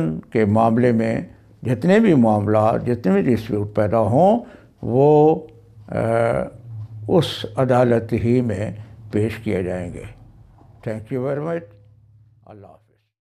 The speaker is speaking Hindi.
के मामले में जितने भी मामला जितने भी डिस्प्यूट पैदा हों वो आ, उस अदालत ही में पेश किए जाएंगे thank you very much Allah